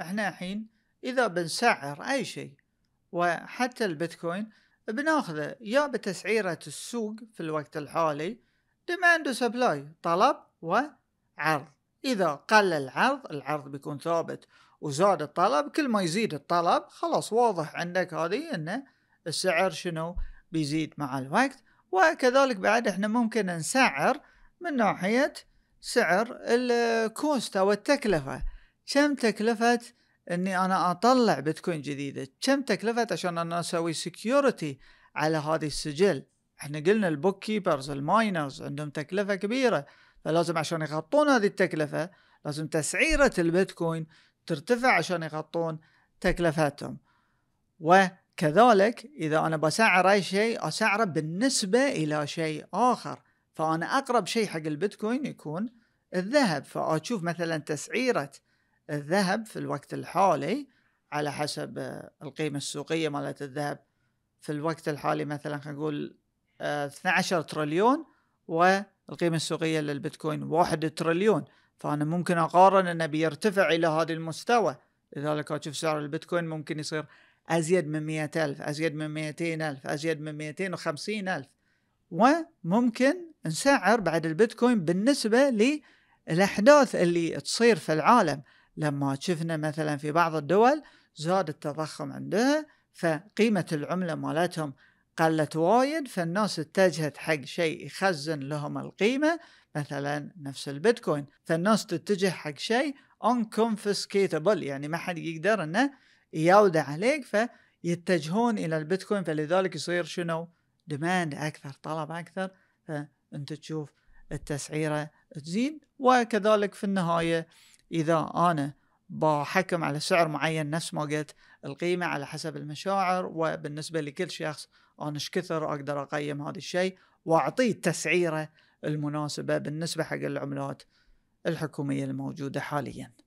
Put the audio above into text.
احنا الحين اذا بنسعر اي شيء وحتى البيتكوين بناخذه يا بتسعيرة السوق في الوقت الحالي demand وسبلاي طلب وعرض إذا قل العرض العرض بيكون ثابت وزاد الطلب كل ما يزيد الطلب خلاص واضح عندك هذه انه السعر شنو بيزيد مع الوقت وكذلك بعد احنا ممكن نسعر من ناحية سعر الكوست أو التكلفة كم تكلفه اني انا اطلع بيتكوين جديده كم تكلفه عشان انا اسوي سكيورتي على هذه السجل احنا قلنا البوك كيبرز الماينرز عندهم تكلفه كبيره فلازم عشان يغطون هذه التكلفه لازم تسعيره البيتكوين ترتفع عشان يغطون تكلفتهم وكذلك اذا انا بسعر اي شيء اسعره بالنسبه الى شيء اخر فانا اقرب شيء حق البيتكوين يكون الذهب فاشوف مثلا تسعيره الذهب في الوقت الحالي على حسب آه، القيمة السوقية مالت الذهب في الوقت الحالي مثلا خلينا نقول 12 آه، تريليون والقيمة السوقية للبيتكوين 1 تريليون فأنا ممكن أقارن أنه بيرتفع إلى هذا المستوى لذلك أشوف سعر البيتكوين ممكن يصير أزيد من 100 ألف أزيد من 200 ألف أزيد من 250 ألف وممكن نسعر بعد البيتكوين بالنسبة للأحداث اللي تصير في العالم لما شفنا مثلا في بعض الدول زاد التضخم عندها فقيمة العملة مالتهم قلت وايد فالناس اتجهت حق شيء يخزن لهم القيمة مثلا نفس البيتكوين فالناس تتجه حق شيء unconfiscatable يعني ما حد يقدر انه يودع عليك فيتجهون الى البيتكوين فلذلك يصير شنو ديماند اكثر طلب اكثر فانت تشوف التسعيره تزيد وكذلك في النهايه اذا انا بحكم على سعر معين نفس ما قلت القيمه على حسب المشاعر وبالنسبه لكل شخص انا ايش كثر اقدر اقيم هذا الشيء واعطيه التسعيره المناسبه بالنسبه حق العملات الحكوميه الموجوده حاليا.